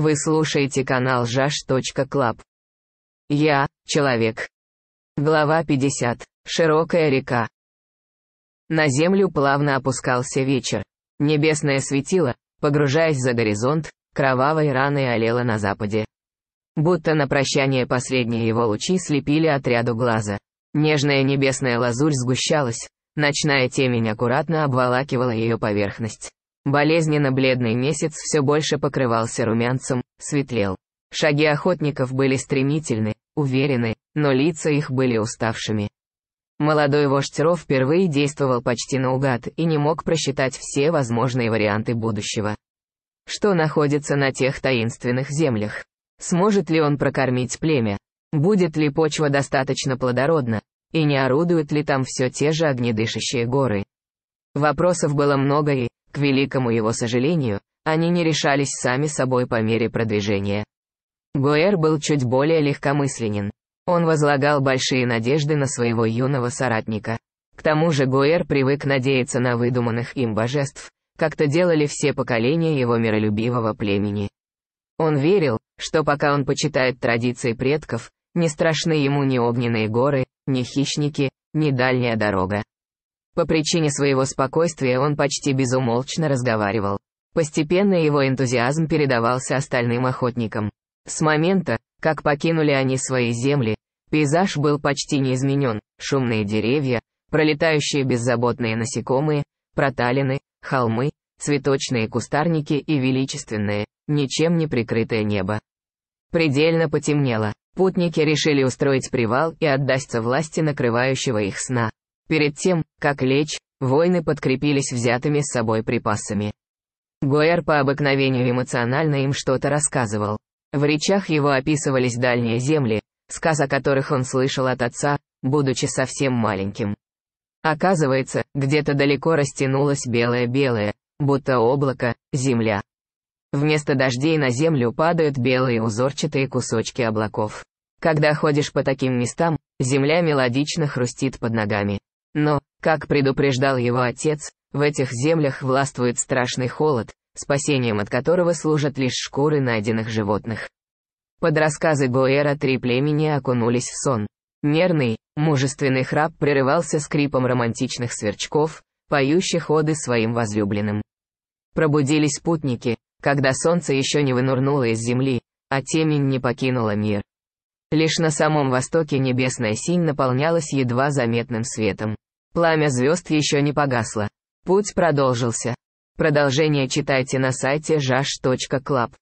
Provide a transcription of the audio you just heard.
Вы слушаете канал ЖАШ.Клаб. Я — человек. Глава 50. Широкая река. На землю плавно опускался вечер. Небесное светило, погружаясь за горизонт, кровавой раной олело на западе. Будто на прощание последние его лучи слепили отряду глаза. Нежная небесная лазурь сгущалась, ночная темень аккуратно обволакивала ее поверхность. Болезненно бледный месяц все больше покрывался румянцем, светлел. Шаги охотников были стремительны, уверены, но лица их были уставшими. Молодой вождь Ро впервые действовал почти наугад и не мог просчитать все возможные варианты будущего. Что находится на тех таинственных землях? Сможет ли он прокормить племя? Будет ли почва достаточно плодородна? И не орудуют ли там все те же огнедышащие горы? Вопросов было много и, к великому его сожалению, они не решались сами собой по мере продвижения. Гуэр был чуть более легкомысленен. Он возлагал большие надежды на своего юного соратника. К тому же Гуэр привык надеяться на выдуманных им божеств, как-то делали все поколения его миролюбивого племени. Он верил, что пока он почитает традиции предков, не страшны ему ни огненные горы, ни хищники, ни дальняя дорога. По причине своего спокойствия он почти безумолчно разговаривал. Постепенно его энтузиазм передавался остальным охотникам. С момента, как покинули они свои земли, пейзаж был почти не изменен, шумные деревья, пролетающие беззаботные насекомые, проталины, холмы, цветочные кустарники и величественное, ничем не прикрытое небо. Предельно потемнело, путники решили устроить привал и отдастся власти накрывающего их сна. Перед тем, как лечь, воины подкрепились взятыми с собой припасами. Гуэр по обыкновению эмоционально им что-то рассказывал. В речах его описывались дальние земли, сказ о которых он слышал от отца, будучи совсем маленьким. Оказывается, где-то далеко растянулось белое-белое, будто облако, земля. Вместо дождей на землю падают белые узорчатые кусочки облаков. Когда ходишь по таким местам, земля мелодично хрустит под ногами. Но, как предупреждал его отец, в этих землях властвует страшный холод, спасением от которого служат лишь шкуры найденных животных. Под рассказы Гуэра три племени окунулись в сон. Нервный, мужественный храп прерывался скрипом романтичных сверчков, поющих оды своим возлюбленным. Пробудились путники, когда солнце еще не вынурнуло из земли, а темень не покинула мир. Лишь на самом востоке небесная синь наполнялась едва заметным светом. Пламя звезд еще не погасло. Путь продолжился. Продолжение читайте на сайте jash.club.